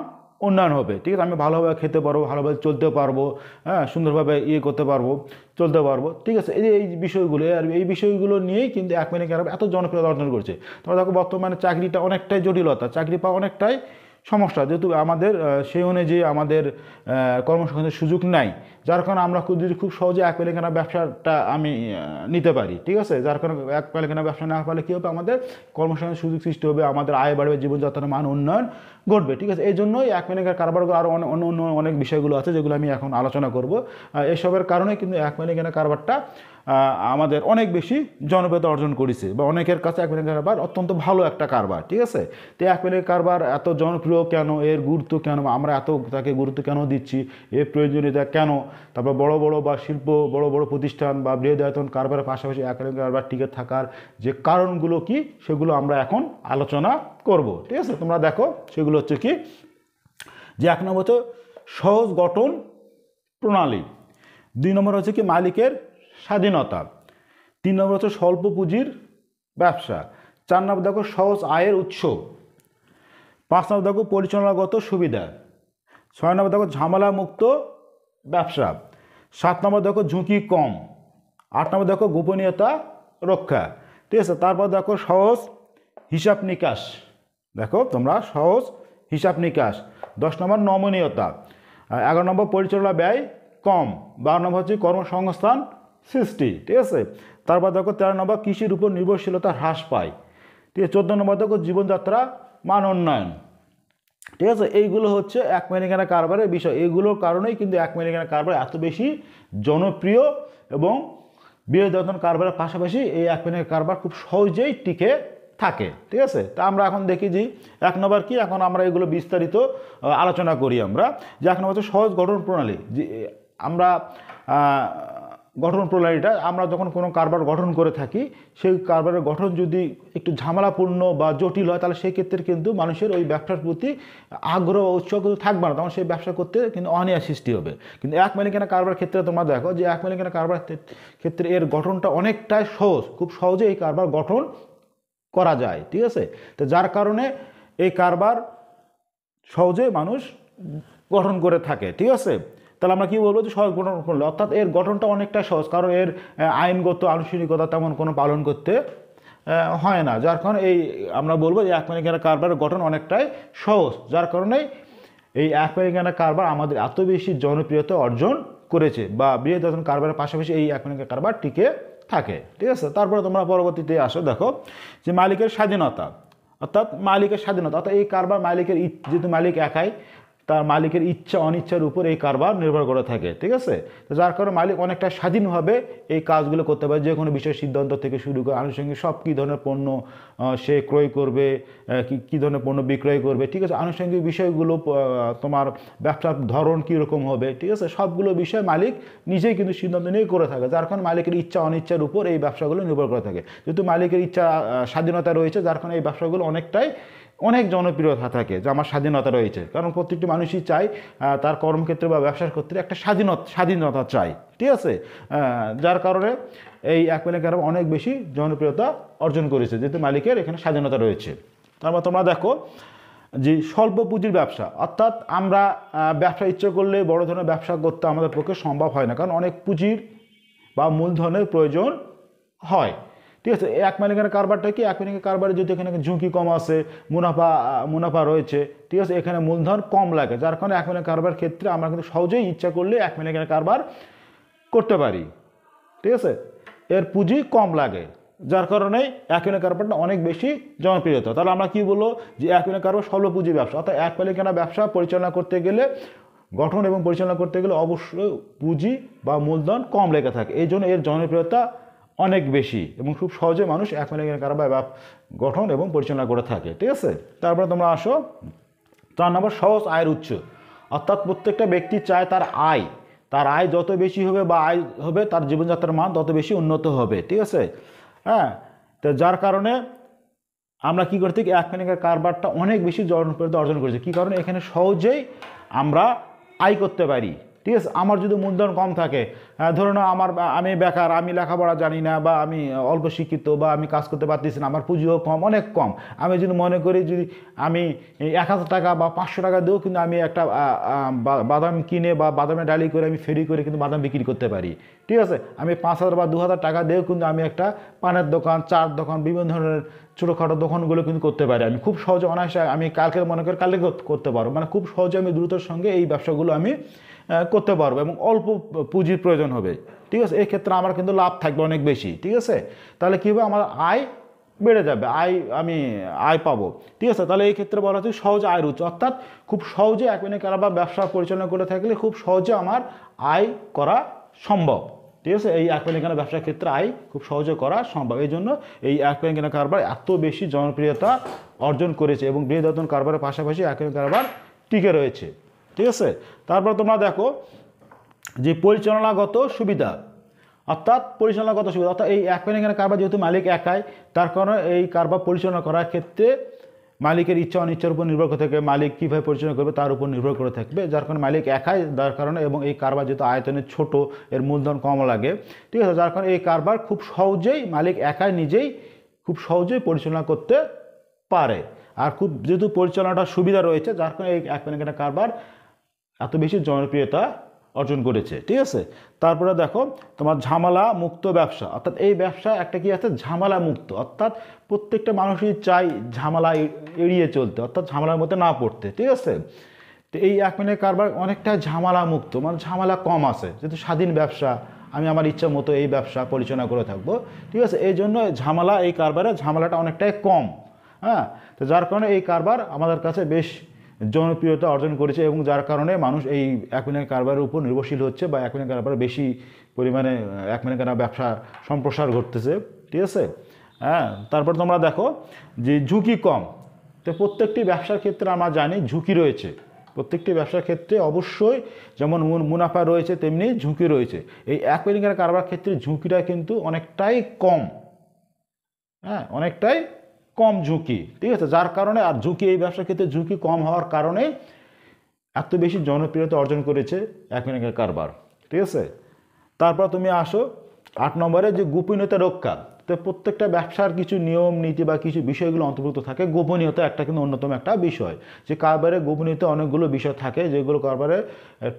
উন্নয়ন হবে ঠিক আছে আমি ভালোভাবে খেতে পারবো ভালোভাবে চলতে পারবো হ্যাঁ সুন্দরভাবে ইয়ে করতে পারবো চলতে পারবো ঠিক আছে এই যে এই বিষয়গুলো আর এই বিষয়গুলো নিয়েই কিন্তু এক মিনিট আরব এত জনপ্রিয়তা অর্জন করছে তোমরা দেখো বর্তমানে চাকরিটা অনেকটাই জটিলতা চাকরি পাওয়া অনেকটাই সমস্যা যেহেতু আমাদের সেই অনুযায়ী আমাদের কর্মসংস্থানের সুযোগ নাই যার কারণে আমরা যদি খুব সহজে এক পেলেখানা ব্যবসাটা আমি নিতে পারি ঠিক আছে যার কারণে এক পেলেখানা ব্যবসা না পারলে কী হবে আমাদের কর্মসংস্থানের সুযোগ সৃষ্টি হবে আমাদের আয় বাড়বে জীবনযাত্রার মান উন্নয়ন ঘটবে ঠিক আছে এই জন্যই এক একম্যানিকের কারবারগুলো আরও অন্য অন্য অনেক বিষয়গুলো আছে যেগুলো আমি এখন আলোচনা করব এসবের কারণে কিন্তু এক একম্যানিকের কারবারটা আমাদের অনেক বেশি জনপ্রিয়তা অর্জন করেছে বা অনেকের কাছে এক একম্যানিকের কারবার অত্যন্ত ভালো একটা কারবার ঠিক আছে তো এক একম্যানিকের কারবার এত জনপ্রিয় কেন এর গুরুত্ব কেন আমরা এত তাকে গুরুত্ব কেন দিচ্ছি এর প্রয়োজনীয়তা কেন তারপর বড় বড় বা শিল্প বড় বড় প্রতিষ্ঠান বা বৃহদায়তন কারবারের পাশাপাশি এক একম্যানিকের কারবার টিকে থাকার যে কারণগুলো কি সেগুলো আমরা এখন আলোচনা করব ঠিক আছে তোমরা দেখো সেগুলো সেগুলো হচ্ছে কি যে এক নম্বর হচ্ছে সহজ গঠন প্রণালী দুই নম্বর হচ্ছে কি মালিকের স্বাধীনতা তিন নম্বর হচ্ছে স্বল্প পুঁজির ব্যবসা চার নম্বর দেখো সহজ আয়ের উৎস পাঁচ নম্বর দেখো পরিচালনাগত সুবিধা ছয় নম্বর দেখো ঝামেলা মুক্ত ব্যবসা সাত নম্বর দেখো ঝুঁকি কম আট নম্বর দেখো গোপনীয়তা রক্ষা ঠিক আছে তারপর দেখো সহজ হিসাব নিকাশ দেখো তোমরা সহজ হিসাব নিকাশ দশ নম্বর নমনীয়তা এগারো নম্বর পরিচালনা ব্যয় কম বারো নম্বর হচ্ছে কর্মসংস্থান সৃষ্টি ঠিক আছে তারপর দেখো তেরো নম্বর কৃষির উপর নির্ভরশীলতা হ্রাস পায় ঠিক আছে চোদ্দো নম্বর দেখো জীবনযাত্রা মান উন্নয়ন ঠিক আছে এইগুলো হচ্ছে এক মেরিকানা কারবারের বিষয় এইগুলোর কারণেই কিন্তু এক মেরিকানা কারবার এত বেশি জনপ্রিয় এবং বিরোধী কারবারের পাশাপাশি এই এক মেরিকানা কারবার খুব সহজেই টিকে থাকে ঠিক আছে তা আমরা এখন দেখি যে এক নম্বর কি এখন আমরা এগুলো বিস্তারিত আলোচনা করি আমরা যে এক নম্বর হচ্ছে সহজ গঠন প্রণালী যে আমরা গঠন প্রণালীটা আমরা যখন কোনো কারবার গঠন করে থাকি সেই কারবারের গঠন যদি একটু ঝামেলাপূর্ণ বা জটিল হয় তাহলে সেই ক্ষেত্রে কিন্তু মানুষের ওই ব্যবসার প্রতি আগ্রহ বা উৎসাহ কিন্তু থাকবে না তখন সেই ব্যবসা করতে কিন্তু অনিয়া সৃষ্টি হবে কিন্তু এক মালিকানা কারবার ক্ষেত্রে তোমরা দেখো যে এক মালিকানা কারবার ক্ষেত্রে এর গঠনটা অনেকটাই সহজ খুব সহজে এই কারবার গঠন করা যায় ঠিক আছে তো যার কারণে এই কারবার সহজে মানুষ গঠন করে থাকে ঠিক আছে তাহলে আমরা কী বলবো যে সহজ গঠন করলো অর্থাৎ এর গঠনটা অনেকটা সহজ কারণ এর আইনগত আনুষ্ঠানিকতা তেমন কোনো পালন করতে হয় না যার কারণে এই আমরা বলবো যে একমানিকানা কারবারের গঠন অনেকটাই সহজ যার কারণে এই একমানিকানা কারবার আমাদের এত বেশি জনপ্রিয়তা অর্জন করেছে বা বৃহৎ কারবারের পাশাপাশি এই একমানিকা কারবার টিকে থাকে ঠিক আছে তারপরে তোমরা পরবর্তীতে আসো দেখো যে মালিকের স্বাধীনতা অর্থাৎ মালিকের স্বাধীনতা অর্থাৎ এই কারবার মালিকের যেহেতু মালিক একাই তার মালিকের ইচ্ছা অনিচ্ছার উপর এই কারবার নির্ভর করে থাকে ঠিক আছে তো যার কারণে মালিক অনেকটা স্বাধীনভাবে এই কাজগুলো করতে পারে যে কোনো বিষয় সিদ্ধান্ত থেকে শুরু করে আনুষঙ্গিক সব কী ধরনের পণ্য সে ক্রয় করবে কী ধরনের পণ্য বিক্রয় করবে ঠিক আছে আনুষঙ্গিক বিষয়গুলো তোমার ব্যবসার ধরন কীরকম হবে ঠিক আছে সবগুলো বিষয় মালিক নিজেই কিন্তু সিদ্ধান্ত নিয়ে করে থাকে যার কারণে মালিকের ইচ্ছা অনিচ্ছার উপর এই ব্যবসাগুলো নির্ভর করে থাকে যেহেতু মালিকের ইচ্ছা স্বাধীনতা রয়েছে যার কারণে এই ব্যবসাগুলো অনেকটাই অনেক জনপ্রিয়তা থাকে যে আমার স্বাধীনতা রয়েছে কারণ প্রত্যেকটি মানুষই চায় তার কর্মক্ষেত্রে বা ব্যবসার ক্ষেত্রে একটা স্বাধীনতা স্বাধীনতা চায় ঠিক আছে যার কারণে এই অ্যাকমেলিং ক্যারাম অনেক বেশি জনপ্রিয়তা অর্জন করেছে যেহেতু মালিকের এখানে স্বাধীনতা রয়েছে তারপর তোমরা দেখো যে স্বল্প পুঁজির ব্যবসা অর্থাৎ আমরা ব্যবসা ইচ্ছে করলে বড় ধরনের ব্যবসা করতে আমাদের পক্ষে সম্ভব হয় না কারণ অনেক পুঁজির বা মূলধনের প্রয়োজন হয় ঠিক আছে এক মালিকানা কারবারটা কি এক মালিকের কারবারে যদি এখানে ঝুঁকি কম আসে মুনাফা মুনাফা রয়েছে ঠিক আছে এখানে মূলধন কম লাগে যার কারণে এক মালিকের কারবার ক্ষেত্রে আমরা কিন্তু সহজেই ইচ্ছা করলে এক মালিকানা কারবার করতে পারি ঠিক আছে এর পুঁজি কম লাগে যার কারণে এক অ্যাকুইনা কারবারটা অনেক বেশি জনপ্রিয়তা তাহলে আমরা কি বলবো যে এক অ্যাকুইনা কারবার পুঁজি ব্যবসা অর্থাৎ এক মালিকানা ব্যবসা পরিচালনা করতে গেলে গঠন এবং পরিচালনা করতে গেলে অবশ্যই পুঁজি বা মূলধন কম লেগে থাকে এই জন্য এর জনপ্রিয়তা অনেক বেশি এবং খুব সহজে মানুষ এক মিলিয়ন কারবার ব্যাপ গঠন এবং পরিচালনা করে থাকে ঠিক আছে তারপরে তোমরা আসো চার নম্বর সহজ আয়ের উচ্চ অর্থাৎ প্রত্যেকটা ব্যক্তি চায় তার আয় তার আয় যত বেশি হবে বা আয় হবে তার জীবনযাত্রার মান তত বেশি উন্নত হবে ঠিক আছে হ্যাঁ তো যার কারণে আমরা কি করে থাকি এক মেনিকের কারবারটা অনেক বেশি জনপ্রিয়তা অর্জন করেছি কী কারণে এখানে সহজেই আমরা আয় করতে পারি ঠিক আছে আমার যদি মূলধন কম থাকে ধরে নাও আমার আমি বেকার আমি লেখাপড়া জানি না বা আমি অল্প শিক্ষিত বা আমি কাজ করতে পারতেছি না আমার পুঁজিও কম অনেক কম আমি যদি মনে করি যদি আমি এক হাজার টাকা বা পাঁচশো টাকা দিয়েও কিন্তু আমি একটা বাদাম কিনে বা বাদামে ডালি করে আমি ফেরি করে কিন্তু বাদাম বিক্রি করতে পারি ঠিক আছে আমি পাঁচ হাজার বা দু হাজার টাকা দিয়েও কিন্তু আমি একটা পানের দোকান চার দোকান বিভিন্ন ধরনের ছোটোখাটো দোকানগুলো কিন্তু করতে পারি আমি খুব সহজে অনায়াসে আমি কালকে মনে করি কালকে করতে পারবো মানে খুব সহজে আমি দ্রুতর সঙ্গে এই ব্যবসাগুলো আমি করতে পারবো এবং অল্প পুঁজির প্রয়োজন হবে ঠিক আছে এক্ষেত্রে ক্ষেত্রে আমার কিন্তু লাভ থাকবে অনেক বেশি ঠিক আছে তাহলে কী হবে আমার আয় বেড়ে যাবে আয় আমি আয় পাবো ঠিক আছে তাহলে এই ক্ষেত্রে বলা হচ্ছে সহজ আয়ের রুচ অর্থাৎ খুব সহজে এক মিনিট বা ব্যবসা পরিচালনা করে থাকলে খুব সহজে আমার আয় করা সম্ভব ঠিক আছে এই এক প্যান কেনা ব্যবসার ক্ষেত্রে আয় খুব সহজে করা সম্ভব এই জন্য এই এক প্যান কেনা কারবার এত বেশি জনপ্রিয়তা অর্জন করেছে এবং বৃহদাতন কারবারের পাশাপাশি এক কারবার টিকে রয়েছে ঠিক আছে তারপর তোমরা দেখো যে পরিচালনাগত সুবিধা অর্থাৎ পরিচালনাগত সুবিধা অর্থাৎ এই এক প্যান কেনা কারবার যেহেতু মালিক একাই তার কারণে এই কারবার পরিচালনা করার ক্ষেত্রে মালিকের ইচ্ছা অনিচ্ছার উপর নির্ভর করে থাকে মালিক কীভাবে পরিচালনা করবে তার উপর নির্ভর করে থাকবে যার কারণে মালিক একাই দেওয়ার কারণে এবং এই কারবার যেহেতু আয়তনে ছোট এর মূলধন কম লাগে ঠিক আছে যার কারণে এই কারবার খুব সহজেই মালিক একাই নিজেই খুব সহজেই পরিচালনা করতে পারে আর খুব যেহেতু পরিচালনাটা সুবিধা রয়েছে যার কারণে এই এক কারবার এত বেশি জনপ্রিয়তা অর্জন করেছে ঠিক আছে তারপরে দেখো তোমার ঝামেলা মুক্ত ব্যবসা অর্থাৎ এই ব্যবসা একটা কি আছে ঝামেলা মুক্ত অর্থাৎ প্রত্যেকটা মানুষই চাই ঝামেলা এড়িয়ে চলতে অর্থাৎ ঝামেলার মধ্যে না পড়তে ঠিক আছে তো এই এক মিনিট কারবার অনেকটা ঝামেলা মুক্ত মানে ঝামেলা কম আছে যেহেতু স্বাধীন ব্যবসা আমি আমার ইচ্ছা মতো এই ব্যবসা পরিচালনা করে থাকবো ঠিক আছে এই জন্য ঝামেলা এই কারবারে ঝামেলাটা অনেকটাই কম হ্যাঁ তো যার কারণে এই কারবার আমাদের কাছে বেশ জনপ্রিয়তা অর্জন করেছে এবং যার কারণে মানুষ এই অ্যাকুইনিয়া কারবারের উপর নির্ভরশীল হচ্ছে বা অ্যাকুইনিয়া কারবার বেশি পরিমাণে অ্যাকুইনিয়া কারবার ব্যবসা সম্প্রসার ঘটতেছে ঠিক আছে হ্যাঁ তারপর তোমরা দেখো যে ঝুঁকি কম তো প্রত্যেকটি ব্যবসার ক্ষেত্রে আমরা জানি ঝুঁকি রয়েছে প্রত্যেকটি ব্যবসার ক্ষেত্রে অবশ্যই যেমন মুনাফা রয়েছে তেমনি ঝুঁকি রয়েছে এই অ্যাকুইনিয়ার কারবার ক্ষেত্রে ঝুঁকিটা কিন্তু অনেকটাই কম হ্যাঁ অনেকটাই কম ঝুঁকি ঠিক আছে যার কারণে আর ঝুঁকি এই ব্যবসার ক্ষেত্রে ঝুঁকি কম হওয়ার কারণে এত বেশি জনপ্রিয়তা অর্জন করেছে এক মিনিটের কারবার ঠিক আছে তারপর তুমি আসো আট নম্বরে যে গোপনীয়তা রক্ষা তো প্রত্যেকটা ব্যবসার কিছু নিয়ম নীতি বা কিছু বিষয়গুলো অন্তর্ভুক্ত থাকে গোপনীয়তা একটা কিন্তু অন্যতম একটা বিষয় যে কারবারের গোপনীয়তা অনেকগুলো বিষয় থাকে যেগুলো কারবারে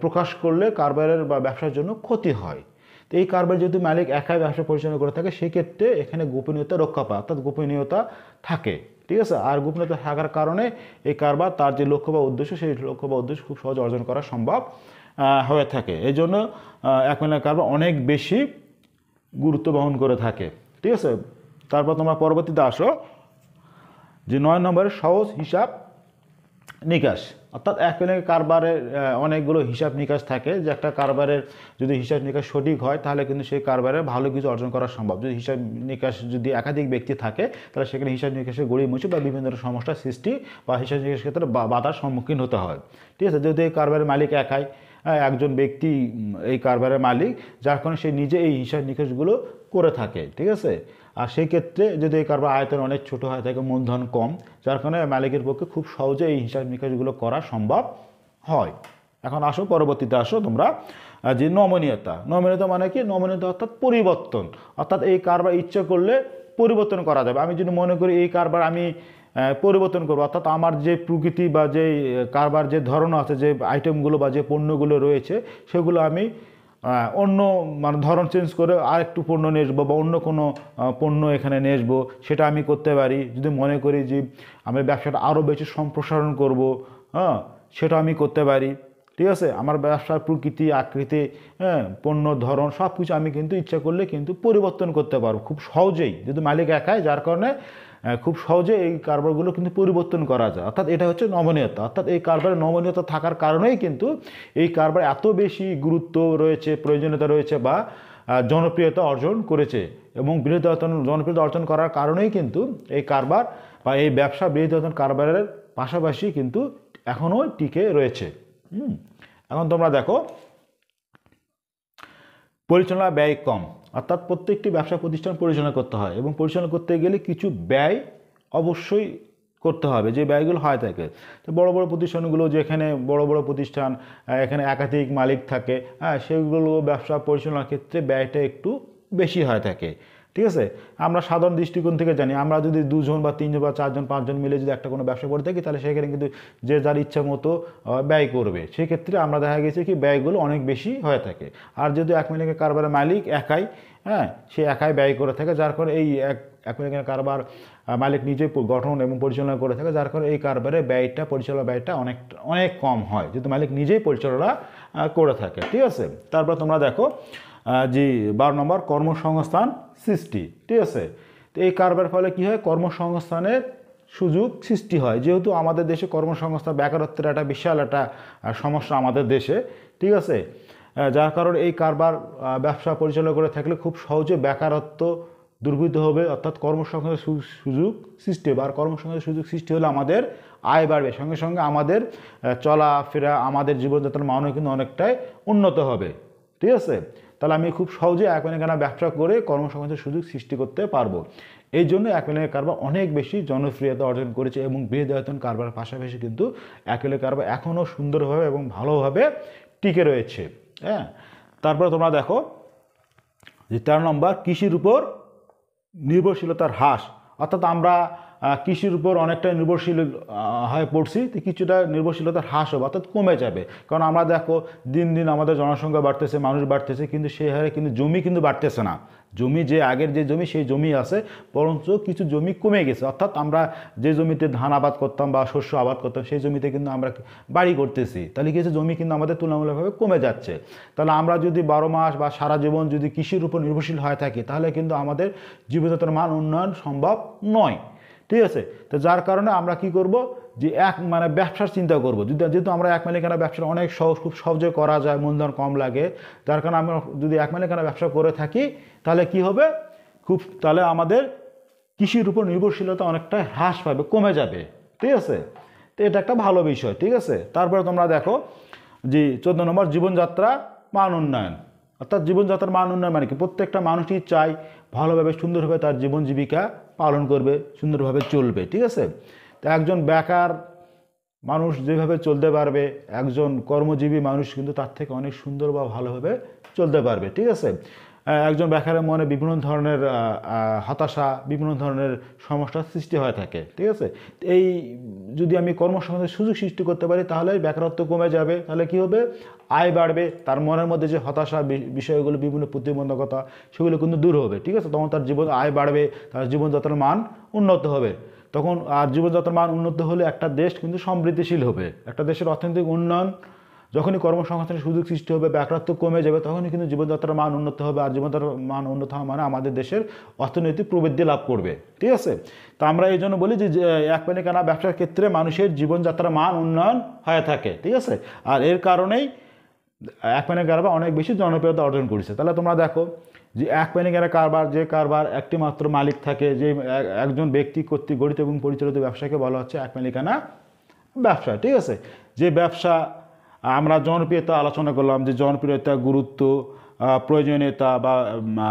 প্রকাশ করলে কারবারের বা ব্যবসার জন্য ক্ষতি হয় তো এই কারবার যেহেতু মালিক একাই ব্যবসা পরিচালনা করে থাকে সেক্ষেত্রে এখানে গোপনীয়তা রক্ষা পায় অর্থাৎ গোপনীয়তা থাকে ঠিক আছে আর গোপনীয়তা থাকার কারণে এই কারবার তার যে লক্ষ্য বা উদ্দেশ্য সেই লক্ষ্য বা উদ্দেশ্য খুব সহজ অর্জন করা সম্ভব হয়ে থাকে এই জন্য এক মিলিয়ন কারবার অনেক বেশি গুরুত্ব বহন করে থাকে ঠিক আছে তারপর তোমরা পরবর্তীতে আসো যে নয় নম্বরের সহজ হিসাব নিকাশ অর্থাৎ এক ব্যাংকে কারবারের অনেকগুলো হিসাব নিকাশ থাকে যে একটা কারবারের যদি হিসাব নিকাশ সঠিক হয় তাহলে কিন্তু সেই কারবারে ভালো কিছু অর্জন করা সম্ভব যদি হিসাব নিকাশ যদি একাধিক ব্যক্তি থাকে তাহলে সেখানে হিসাব নিকাশে গড়িয়ে মুছে বা বিভিন্ন ধরনের সমস্যার সৃষ্টি বা হিসাব নিকাশ ক্ষেত্রে বাধার সম্মুখীন হতে হয় ঠিক আছে যদি এই কারবারের মালিক একাই একজন ব্যক্তি এই কারবারের মালিক যার কারণে সে নিজে এই হিসাব নিকাশগুলো করে থাকে ঠিক আছে আর সেই ক্ষেত্রে যদি এই কারবার আয়তন অনেক ছোট হয়ে থাকে মূলধন কম যার কারণে মালিকের পক্ষে খুব সহজে এই হিসাব নিকাশগুলো করা সম্ভব হয় এখন আসো পরবর্তীতে আসো তোমরা যে নমনীয়তা নমনীয়তা মানে কি নমনীয়তা অর্থাৎ পরিবর্তন অর্থাৎ এই কারবার ইচ্ছে করলে পরিবর্তন করা যাবে আমি যদি মনে করি এই কারবার আমি পরিবর্তন করবো অর্থাৎ আমার যে প্রকৃতি বা যে কারবার যে ধরন আছে যে আইটেমগুলো বা যে পণ্যগুলো রয়েছে সেগুলো আমি অন্য মানে ধরন চেঞ্জ করে আর একটু পণ্য নিয়ে আসবো বা অন্য কোনো পণ্য এখানে নিয়ে আসবো সেটা আমি করতে পারি যদি মনে করি যে আমি ব্যবসাটা আরও বেশি সম্প্রসারণ করব হ্যাঁ সেটা আমি করতে পারি ঠিক আছে আমার ব্যবসার প্রকৃতি আকৃতি হ্যাঁ পণ্য ধরন সব কিছু আমি কিন্তু ইচ্ছা করলে কিন্তু পরিবর্তন করতে পারবো খুব সহজেই যদি মালিক একাই যার কারণে খুব সহজে এই কারবারগুলো কিন্তু পরিবর্তন করা যায় অর্থাৎ এটা হচ্ছে নমনীয়তা অর্থাৎ এই কারবারের নমনীয়তা থাকার কারণেই কিন্তু এই কারবার এত বেশি গুরুত্ব রয়েছে প্রয়োজনীয়তা রয়েছে বা জনপ্রিয়তা অর্জন করেছে এবং বৃহত্তর জনপ্রিয়তা অর্জন করার কারণেই কিন্তু এই কারবার বা এই ব্যবসা বৃহত্তর কারবারের পাশাপাশি কিন্তু এখনও টিকে রয়েছে এখন তোমরা দেখো পরিচালনা ব্যয় কম অর্থাৎ প্রত্যেকটি ব্যবসা প্রতিষ্ঠান পরিচালনা করতে হয় এবং পরিচালনা করতে গেলে কিছু ব্যয় অবশ্যই করতে হবে যে ব্যয়গুলো হয় থাকে তো বড় বড় প্রতিষ্ঠানগুলো যেখানে বড় বড় প্রতিষ্ঠান এখানে একাধিক মালিক থাকে হ্যাঁ সেগুলো ব্যবসা পরিচালনার ক্ষেত্রে ব্যয়টা একটু বেশি হয়ে থাকে ঠিক আছে আমরা সাধারণ দৃষ্টিকোণ থেকে জানি আমরা যদি দুজন বা তিনজন বা চারজন পাঁচজন মিলে যদি একটা কোনো ব্যবসা করে থাকি তাহলে সেখানে কিন্তু যে যার ইচ্ছা মতো ব্যয় করবে সেক্ষেত্রে আমরা দেখা গেছে কি ব্যয়গুলো অনেক বেশি হয়ে থাকে আর যদি এক মিলে কারবারের মালিক একাই হ্যাঁ সে একাই ব্যয় করে থাকে যার কারণে এই এক এক এখানে কারবার মালিক নিজে গঠন এবং পরিচালনা করে থাকে যার কারণে এই কারবারের ব্যয়টা পরিচালনা ব্যয়টা অনেক অনেক কম হয় যেহেতু মালিক নিজেই পরিচালনা করে থাকে ঠিক আছে তারপর তোমরা দেখো যে বারো নম্বর কর্মসংস্থান সৃষ্টি ঠিক আছে তো এই কারবার ফলে কি হয় কর্মসংস্থানের সুযোগ সৃষ্টি হয় যেহেতু আমাদের দেশে কর্মসংস্থান বেকারত্বের একটা বিশাল একটা সমস্যা আমাদের দেশে ঠিক আছে যার কারণে এই কারবার ব্যবসা পরিচালনা করে থাকলে খুব সহজে বেকারত্ব দুর্বৃত হবে অর্থাৎ কর্মসংস্থানের সুযোগ সৃষ্টি হবে আর কর্মসংস্থানের সুযোগ সৃষ্টি হলে আমাদের আয় বাড়বে সঙ্গে সঙ্গে আমাদের চলাফেরা আমাদের জীবনযাত্রার মানও কিন্তু অনেকটাই উন্নত হবে ঠিক আছে তাহলে আমি খুব সহজে এক অ্যাকোয়ানিক কেনা ব্যবসা করে কর্মসংস্থানের সুযোগ সৃষ্টি করতে পারবো এই জন্য এক অ্যাকোয়ানিক কারবার অনেক বেশি জনপ্রিয়তা অর্জন করেছে এবং বৃহদায়তন কারবার পাশাপাশি কিন্তু এক অ্যাকোয়ানিক কারবার এখনও সুন্দরভাবে এবং ভালোভাবে টিকে রয়েছে হ্যাঁ তারপরে তোমরা দেখো যে তেরো নম্বর কৃষির উপর নির্ভরশীলতার হ্রাস অর্থাৎ আমরা কৃষির উপর অনেকটা নির্ভরশীল হয়ে পড়ছি তো কিছুটা নির্ভরশীলতার হ্রাস হবে অর্থাৎ কমে যাবে কারণ আমরা দেখো দিন দিন আমাদের জনসংখ্যা বাড়তেছে মানুষ বাড়তেছে কিন্তু সেই হারে কিন্তু জমি কিন্তু বাড়তেছে না জমি যে আগের যে জমি সেই জমি আছে বরঞ্চ কিছু জমি কমে গেছে অর্থাৎ আমরা যে জমিতে ধান আবাদ করতাম বা শস্য আবাদ করতাম সেই জমিতে কিন্তু আমরা বাড়ি করতেছি তাহলে কিছু জমি কিন্তু আমাদের তুলনামূলকভাবে কমে যাচ্ছে তাহলে আমরা যদি বারো মাস বা সারা জীবন যদি কৃষির উপর নির্ভরশীল হয়ে থাকি তাহলে কিন্তু আমাদের জীবনযাত্রার মান উন্নয়ন সম্ভব নয় ঠিক আছে তো যার কারণে আমরা কি করব যে এক মানে ব্যবসার চিন্তা করব যদি যেহেতু আমরা এক মালিকানা ব্যবসা অনেক সহজ খুব সহজে করা যায় মূলধন কম লাগে যার কারণে আমরা যদি এক মালিকানা ব্যবসা করে থাকি তাহলে কি হবে খুব তাহলে আমাদের কৃষির উপর নির্ভরশীলতা অনেকটা হ্রাস পাবে কমে যাবে ঠিক আছে তো এটা একটা ভালো বিষয় ঠিক আছে তারপরে তোমরা দেখো যে চোদ্দ নম্বর জীবনযাত্রা মান উন্নয়ন অর্থাৎ জীবনযাত্রার মান উন্নয়ন মানে কি প্রত্যেকটা মানুষই চায় ভালোভাবে সুন্দরভাবে তার জীবন জীবিকা পালন করবে সুন্দরভাবে চলবে ঠিক আছে তো একজন বেকার মানুষ যেভাবে চলতে পারবে একজন কর্মজীবী মানুষ কিন্তু তার থেকে অনেক সুন্দর বা ভালোভাবে চলতে পারবে ঠিক আছে একজন বেকারের মনে বিভিন্ন ধরনের হতাশা বিভিন্ন ধরনের সমস্যার সৃষ্টি হয়ে থাকে ঠিক আছে এই যদি আমি কর্মসংস্থানের সুযোগ সৃষ্টি করতে পারি তাহলে বেকারত্ব কমে যাবে তাহলে কি হবে আয় বাড়বে তার মনের মধ্যে যে হতাশা বিষয়গুলো বিভিন্ন প্রতিবন্ধকতা সেগুলো কিন্তু দূর হবে ঠিক আছে তখন তার জীবন আয় বাড়বে তার জীবনযাত্রার মান উন্নত হবে তখন আর জীবনযাত্রার মান উন্নত হলে একটা দেশ কিন্তু সমৃদ্ধিশীল হবে একটা দেশের অর্থনৈতিক উন্নয়ন যখনই কর্মসংস্থানের সুযোগ সৃষ্টি হবে বেকারত্ব কমে যাবে তখনই কিন্তু জীবনযাত্রার মান উন্নত হবে আর জীবনযাত্রার মান উন্নত হওয়া মানে আমাদের দেশের অর্থনৈতিক প্রবৃদ্ধি লাভ করবে ঠিক আছে তো আমরা এই জন্য বলি যে এক পানি কেনা ব্যবসার ক্ষেত্রে মানুষের জীবনযাত্রার মান উন্নয়ন হয়ে থাকে ঠিক আছে আর এর কারণেই এক প্যানে কারবার অনেক বেশি জনপ্রিয়তা অর্জন করেছে তাহলে তোমরা দেখো যে এক প্যানে কেনা কারবার যে কারবার একটি মাত্র মালিক থাকে যে একজন ব্যক্তি কর্তৃক গঠিত এবং পরিচালিত ব্যবসাকে বলা হচ্ছে এক প্যানে কেনা ব্যবসা ঠিক আছে যে ব্যবসা আমরা জনপ্রিয়তা আলোচনা করলাম যে জনপ্রিয়তা গুরুত্ব প্রয়োজনীয়তা বা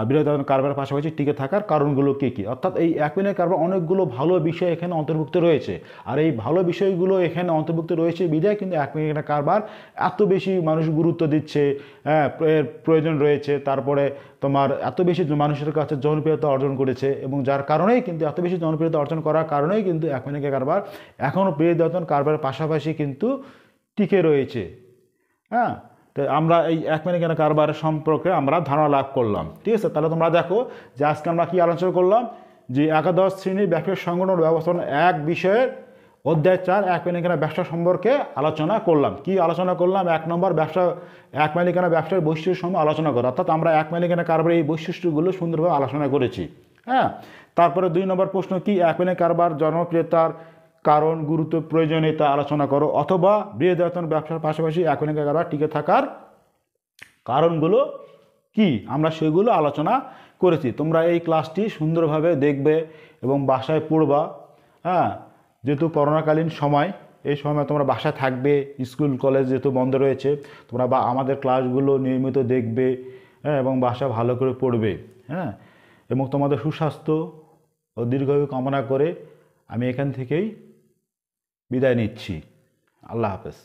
বিরোধিতা কারবার পাশাপাশি টিকে থাকার কারণগুলো কী কী অর্থাৎ এই এক মিনের কারবার অনেকগুলো ভালো বিষয় এখানে অন্তর্ভুক্ত রয়েছে আর এই ভালো বিষয়গুলো এখানে অন্তর্ভুক্ত রয়েছে বিদায় কিন্তু এক মিনের কারবার এত বেশি মানুষ গুরুত্ব দিচ্ছে হ্যাঁ, এর প্রয়োজন রয়েছে তারপরে তোমার এত বেশি মানুষের কাছে জনপ্রিয়তা অর্জন করেছে এবং যার কারণেই কিন্তু এত বেশি জনপ্রিয়তা অর্জন করার কারণেই কিন্তু এক মিনের কারবার এখনও প্রিয়তন কারবারের পাশাপাশি কিন্তু টিকে রয়েছে হ্যাঁ তো আমরা এই এক কেন কারবারের সম্পর্কে আমরা ধারণা লাভ করলাম ঠিক আছে তাহলে তোমরা দেখো যে আজকে আমরা কী আলোচনা করলাম যে একাদশ শ্রেণীর ব্যবসা সংগঠন ব্যবস্থাপনা এক বিষয়ের অধ্যায় চার এক মালিকানা ব্যবসা সম্পর্কে আলোচনা করলাম কি আলোচনা করলাম এক নম্বর ব্যবসা এক মালিকানা ব্যবসার বৈশিষ্ট্য সময় আলোচনা করা অর্থাৎ আমরা এক মালিকানা কারবার এই বৈশিষ্ট্যগুলো সুন্দরভাবে আলোচনা করেছি হ্যাঁ তারপরে দুই নম্বর প্রশ্ন কি এক মালিকানা কারবার জনপ্রিয়তার কারণ গুরুত্ব প্রয়োজনে তা আলোচনা করো অথবা বৃহদায়তন ব্যবসার পাশাপাশি এখন একাগারা টিকে থাকার কারণগুলো কি আমরা সেগুলো আলোচনা করেছি তোমরা এই ক্লাসটি সুন্দরভাবে দেখবে এবং বাসায় পড়বা হ্যাঁ যেহেতু করোনাকালীন সময় এই সময় তোমরা বাসায় থাকবে স্কুল কলেজ যেহেতু বন্ধ রয়েছে তোমরা বা আমাদের ক্লাসগুলো নিয়মিত দেখবে হ্যাঁ এবং বাসা ভালো করে পড়বে হ্যাঁ এবং তোমাদের সুস্বাস্থ্য ও দীর্ঘায়ু কামনা করে আমি এখান থেকেই বিদায় নিচ্ছি আল্লাহ হাফেজ